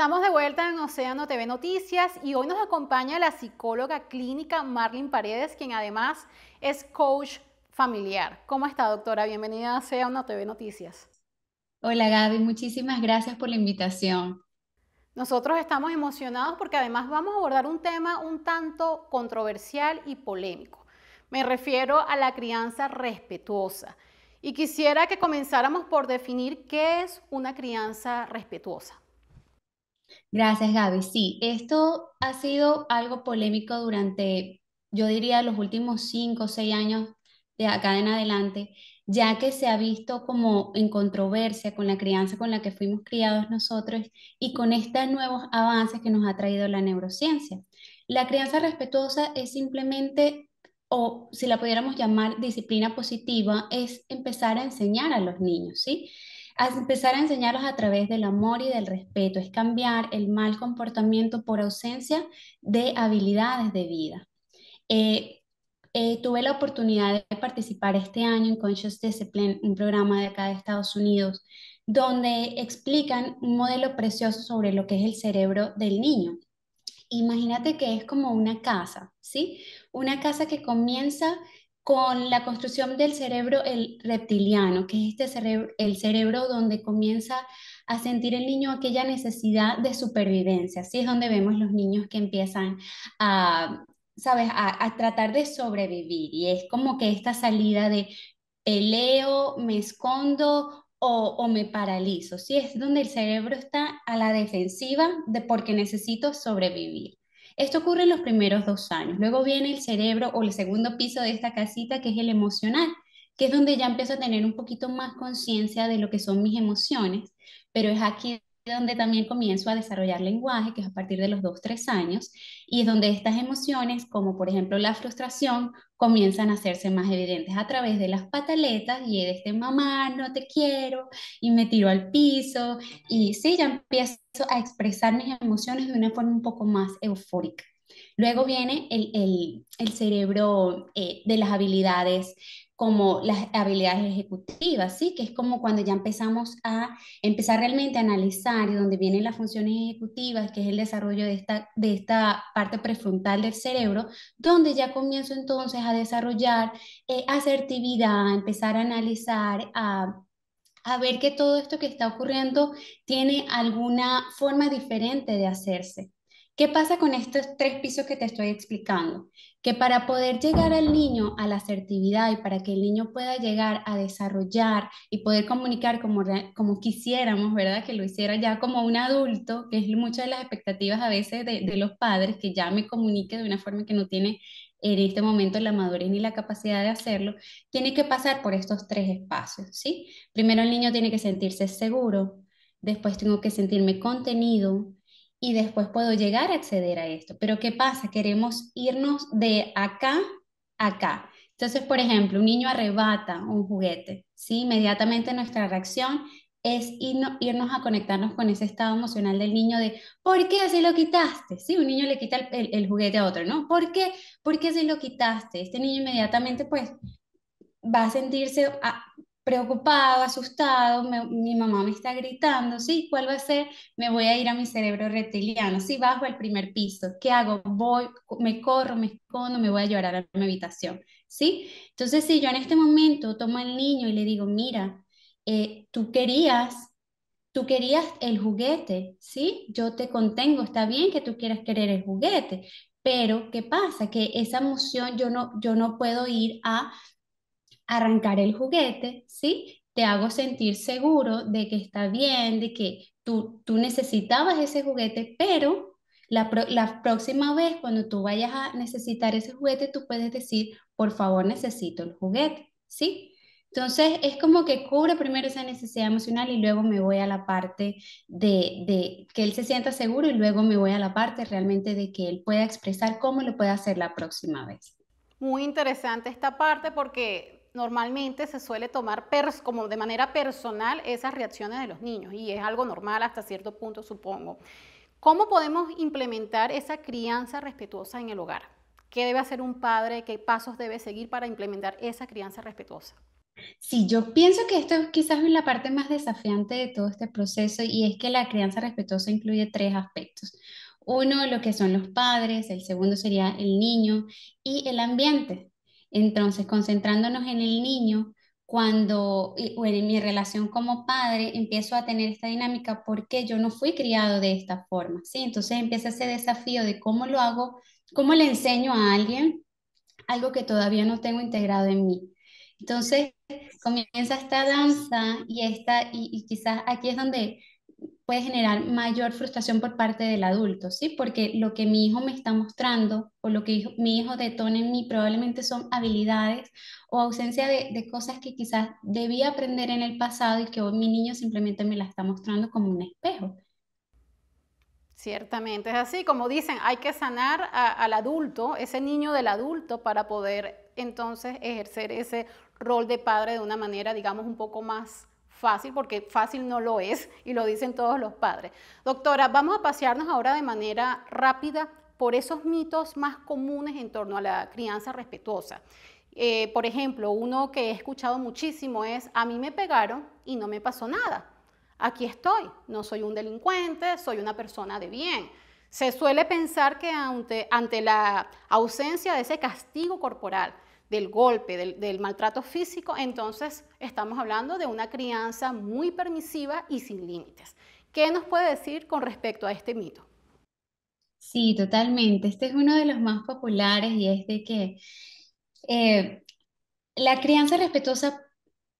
Estamos de vuelta en Océano TV Noticias y hoy nos acompaña la psicóloga clínica Marlin Paredes, quien además es coach familiar. ¿Cómo está, doctora? Bienvenida a Océano TV Noticias. Hola, Gaby. Muchísimas gracias por la invitación. Nosotros estamos emocionados porque además vamos a abordar un tema un tanto controversial y polémico. Me refiero a la crianza respetuosa. Y quisiera que comenzáramos por definir qué es una crianza respetuosa. Gracias, Gaby. Sí, esto ha sido algo polémico durante, yo diría, los últimos cinco o seis años de acá en adelante, ya que se ha visto como en controversia con la crianza con la que fuimos criados nosotros y con estos nuevos avances que nos ha traído la neurociencia. La crianza respetuosa es simplemente, o si la pudiéramos llamar disciplina positiva, es empezar a enseñar a los niños, ¿sí? a empezar a enseñarlos a través del amor y del respeto, es cambiar el mal comportamiento por ausencia de habilidades de vida. Eh, eh, tuve la oportunidad de participar este año en Conscious Discipline, un programa de acá de Estados Unidos, donde explican un modelo precioso sobre lo que es el cerebro del niño. Imagínate que es como una casa, ¿sí? Una casa que comienza con la construcción del cerebro el reptiliano, que es este el cerebro donde comienza a sentir el niño aquella necesidad de supervivencia. Así es donde vemos los niños que empiezan a, ¿sabes?, a, tratar de sobrevivir. Y es como que esta salida de peleo, me escondo o, me paralizo. Sí, es donde el cerebro está a la defensiva de porque necesito sobrevivir. Esto ocurre en los primeros dos años. Luego viene el cerebro o el segundo piso de esta casita, que es el emocional, que es donde ya empiezo a tener un poquito más conciencia de lo que son mis emociones, pero es aquí donde también comienzo a desarrollar lenguaje, que es a partir de los 2-3 años, y es donde estas emociones, como por ejemplo la frustración, comienzan a hacerse más evidentes a través de las pataletas y de este mamá, no te quiero, y me tiro al piso, y sí, ya empiezo a expresar mis emociones de una forma un poco más eufórica. Luego viene el, cerebro eh, de las habilidades como las habilidades ejecutivas, ¿sí? que es como cuando ya empezamos a empezar realmente a analizar y donde vienen las funciones ejecutivas, que es el desarrollo de esta, de esta parte prefrontal del cerebro, donde ya comienzo entonces a desarrollar eh, asertividad, asertividad, empezar a analizar, a ver que todo esto que está ocurriendo tiene alguna forma diferente de hacerse. ¿Qué pasa con estos tres pisos que te estoy explicando? Que para poder llegar al niño a la asertividad y para que el niño pueda llegar a desarrollar y poder comunicar como, como quisiéramos, ¿verdad? Que lo hiciera ya como un adulto, que es muchas de las expectativas a veces de, de los padres, que ya me comunique de una forma que no tiene en este momento la madurez ni la capacidad de hacerlo, tiene que pasar por estos tres espacios, ¿sí? Primero el niño tiene que sentirse seguro, después tengo que sentirme contenido, y después puedo llegar a acceder a esto. Pero ¿qué pasa? Queremos irnos de acá a acá. Entonces, por ejemplo, un niño arrebata un juguete, ¿sí? Inmediatamente nuestra reacción es irnos a conectarnos con ese estado emocional del niño de ¿por qué se lo quitaste? Sí, un niño le quita el, juguete a otro, ¿no? ¿Por qué? ¿Por qué se lo quitaste? Este niño inmediatamente pues va a sentirse ah, preocupado, asustado, mi mamá me está gritando, ¿sí? ¿Cuál va a ser? Me voy a ir a mi cerebro reptiliano, ¿sí? Bajo el primer piso, ¿qué hago? Voy, me corro, me escondo, me voy a llorar a mi habitación, ¿sí? Entonces, si yo en este momento tomo al niño y le digo, mira, eh, tú querías, tú querías el juguete, ¿sí? Yo te contengo, está bien que tú quieras querer el juguete, pero ¿qué pasa? Que esa emoción yo no, yo no puedo ir a arrancar el juguete, ¿sí? Te hago sentir seguro de que está bien, de que tú, tú necesitabas ese juguete, pero la, próxima vez cuando tú vayas a necesitar ese juguete, tú puedes decir, por favor, necesito el juguete, ¿sí? Entonces, es como que cubre primero esa necesidad emocional y luego me voy a la parte de, de, que él se sienta seguro y luego me voy a la parte realmente de que él pueda expresar cómo lo puede hacer la próxima vez. Muy interesante esta parte porque normalmente se suele tomar como de manera personal esas reacciones de los niños y es algo normal hasta cierto punto, supongo. ¿Cómo podemos implementar esa crianza respetuosa en el hogar? ¿Qué debe hacer un padre? ¿Qué pasos debe seguir para implementar esa crianza respetuosa? Sí, yo pienso que esto es quizás la parte más desafiante de todo este proceso y es que la crianza respetuosa incluye tres aspectos. Uno, lo que son los padres, el segundo sería el niño y el ambiente entonces, concentrándonos en el niño, cuando, o en mi relación como padre, empiezo a tener esta dinámica porque yo no fui criado de esta forma, ¿sí? Entonces empieza ese desafío de cómo lo hago, cómo le enseño a alguien algo que todavía no tengo integrado en mí. Entonces comienza esta danza y, esta, y, y quizás aquí es donde puede generar mayor frustración por parte del adulto, ¿sí? Porque lo que mi hijo me está mostrando o lo que mi hijo detona en mí probablemente son habilidades o ausencia de, cosas que quizás debía aprender en el pasado y que hoy mi niño simplemente me la está mostrando como un espejo. Ciertamente, es así, como dicen, hay que sanar al adulto, ese niño del adulto, para poder entonces ejercer ese rol de padre de una manera, digamos, un poco más fácil, porque fácil no lo es y lo dicen todos los padres. Doctora, vamos a pasearnos ahora de manera rápida por esos mitos más comunes en torno a la crianza respetuosa. Eh, por ejemplo, uno que he escuchado muchísimo es, a mí me pegaron y no me pasó nada. Aquí estoy, no soy un delincuente, soy una persona de bien. Se suele pensar que ante la ausencia de ese castigo corporal, del golpe, del, maltrato físico, entonces estamos hablando de una crianza muy permisiva y sin límites. ¿Qué nos puede decir con respecto a este mito? Sí, totalmente. Este es uno de los más populares y es de que eh, la crianza respetuosa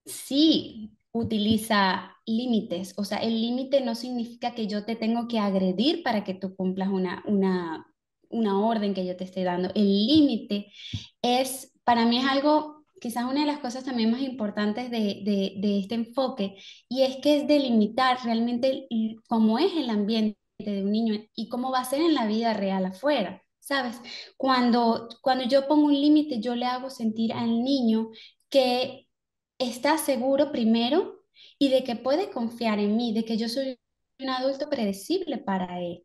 sí utiliza límites. O sea, el límite no significa que yo te tengo que agredir para que tú cumplas una, una, una orden que yo te esté dando. El límite es para mí es algo, quizás una de las cosas también más importantes de, este enfoque, y es que es delimitar realmente cómo es el ambiente de un niño y cómo va a ser en la vida real afuera. ¿Sabes? Cuando, cuando yo pongo un límite, yo le hago sentir al niño que está seguro primero y de que puede confiar en mí, de que yo soy un adulto predecible para él.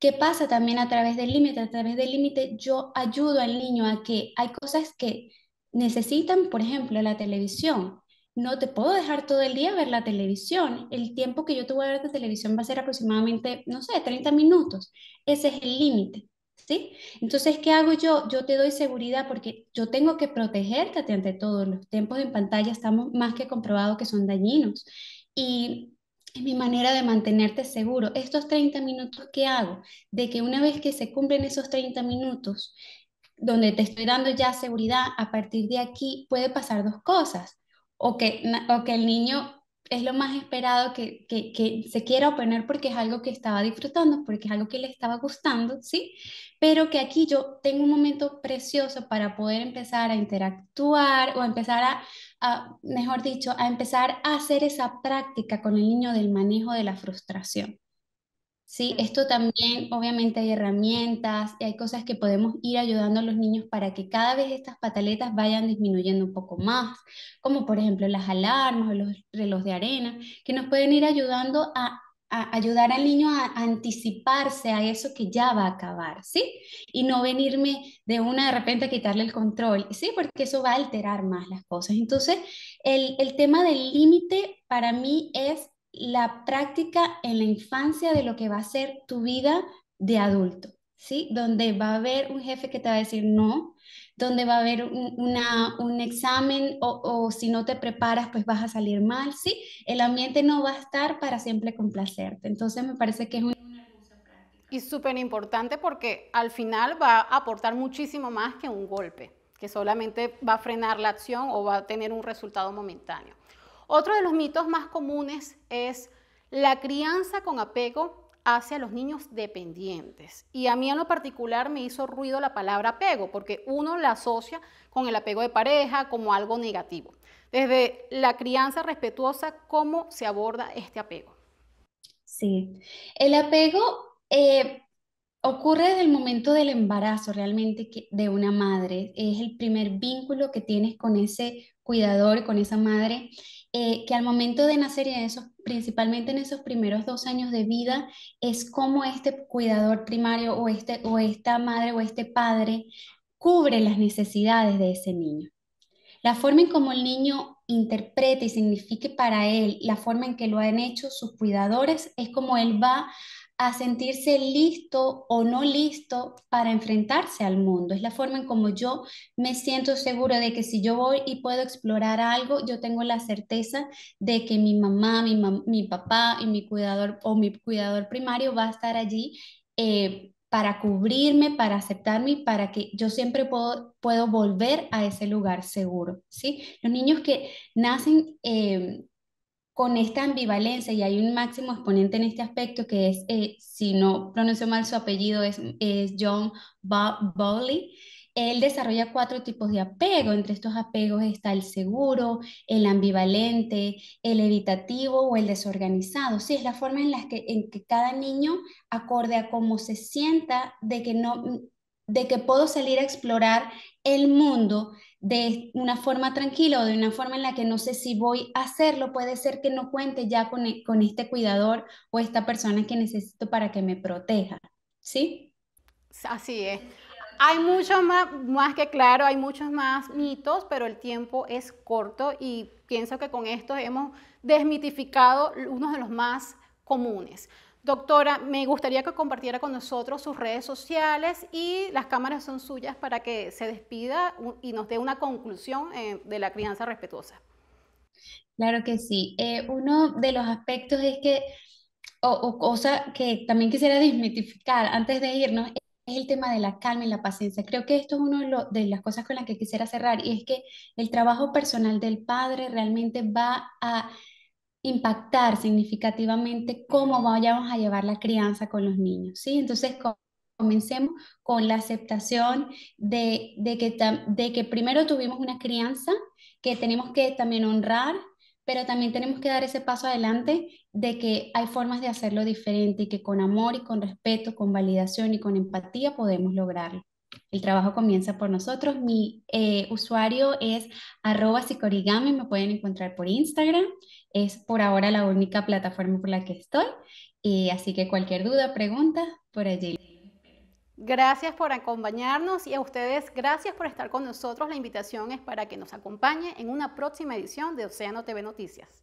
¿Qué pasa también a través del límite? A través del límite yo ayudo al niño a que hay cosas que necesitan, por ejemplo, la televisión. No te puedo dejar todo el día ver la televisión. El tiempo que yo te voy a ver de televisión va a ser aproximadamente, no sé, 30 minutos. Ese es el límite. ¿Sí? Entonces, ¿qué hago yo? Yo te doy seguridad porque yo tengo que protegerte ante todo. Los tiempos en pantalla estamos más que comprobados que son dañinos. Y es mi manera de mantenerte seguro. Estos 30 minutos que hago, de que una vez que se cumplen esos 30 minutos, donde te estoy dando ya seguridad, a partir de aquí puede pasar dos cosas. O que, o que el niño es lo más esperado que, se quiera oponer porque es algo que estaba disfrutando, porque es algo que le estaba gustando, ¿sí? Pero que aquí yo tengo un momento precioso para poder empezar a interactuar o empezar a, a mejor dicho, a empezar a hacer esa práctica con el niño del manejo de la frustración. ¿sí? Esto también, obviamente, hay herramientas y hay cosas que podemos ir ayudando a los niños para que cada vez estas pataletas vayan disminuyendo un poco más, como por ejemplo las alarmas o los relojes de arena, que nos pueden ir ayudando a ayudar al niño a, anticiparse a eso que ya va a acabar, ¿sí? Y no venirme de una de repente a quitarle el control, ¿sí? Porque eso va a alterar más las cosas. Entonces, el tema del límite para mí es la práctica en la infancia de lo que va a ser tu vida de adulto, ¿sí? Donde va a haber un jefe que te va a decir no, donde va a haber un, examen o, si no te preparas, pues vas a salir mal, ¿sí? El ambiente no va a estar para siempre complacerte. Entonces me parece que es Y súper importante porque al final va a aportar muchísimo más que un golpe, que solamente va a frenar la acción o va a tener un resultado momentáneo. Otro de los mitos más comunes es la crianza con apego hacia los niños dependientes. Y a mí en lo particular me hizo ruido la palabra apego, porque uno la asocia con el apego de pareja como algo negativo. Desde la crianza respetuosa, ¿cómo se aborda este apego? Sí, el apego eh, ocurre desde el momento del embarazo realmente de una madre. Es el primer vínculo que tienes con ese cuidador, con esa madre. Eh, que al momento de nacer y en principalmente en esos primeros dos años de vida, es como este cuidador primario o, este, o esta madre o este padre cubre las necesidades de ese niño. La forma en cómo el niño interprete y signifique para él la forma en que lo han hecho sus cuidadores es como él va a sentirse listo o no listo para enfrentarse al mundo. Es la forma en como yo me siento seguro de que si yo voy y puedo explorar algo, yo tengo la certeza de que mi mamá, mi, mi papá y mi cuidador o mi cuidador primario va a estar allí. Eh, para cubrirme, para aceptarme para que yo siempre puedo, puedo volver a ese lugar seguro, ¿sí? Los niños que nacen eh, con esta ambivalencia, y hay un máximo exponente en este aspecto que es, eh, si no pronuncio mal su apellido, es, es John Bowley. Él desarrolla cuatro tipos de apego. Entre estos apegos está el seguro, el ambivalente, el evitativo o el desorganizado. Sí, es la forma en la que, en que cada niño, acorde a cómo se sienta, de que, no, de que puedo salir a explorar el mundo de una forma tranquila o de una forma en la que no sé si voy a hacerlo, puede ser que no cuente ya con, e, este cuidador o esta persona que necesito para que me proteja, ¿sí? Así es. Hay mucho más, más que claro, hay muchos más mitos, pero el tiempo es corto y pienso que con esto hemos desmitificado uno de los más comunes. Doctora, me gustaría que compartiera con nosotros sus redes sociales y las cámaras son suyas para que se despida y nos dé una conclusión eh, de la crianza respetuosa. Claro que sí. Eh, uno de los aspectos es que, o, o, cosa que también quisiera desmitificar antes de irnos, es el tema de la calma y la paciencia. Creo que esto es una de las cosas con las que quisiera cerrar y es que el trabajo personal del padre realmente va a impactar significativamente cómo vayamos a llevar la crianza con los niños, ¿sí? Entonces, comencemos con la aceptación de, de, que, de que primero tuvimos una crianza que tenemos que también honrar, pero también tenemos que dar ese paso adelante de que hay formas de hacerlo diferente y que con amor y con respeto, con validación y con empatía podemos lograrlo. El trabajo comienza por nosotros. Mi eh, usuario es arroba psicorigami, me pueden encontrar por Instagram. Es por ahora la única plataforma por la que estoy. Eh, así que cualquier duda, pregunta, por allí. Gracias por acompañarnos y a ustedes gracias por estar con nosotros. La invitación es para que nos acompañe en una próxima edición de Océano TV Noticias.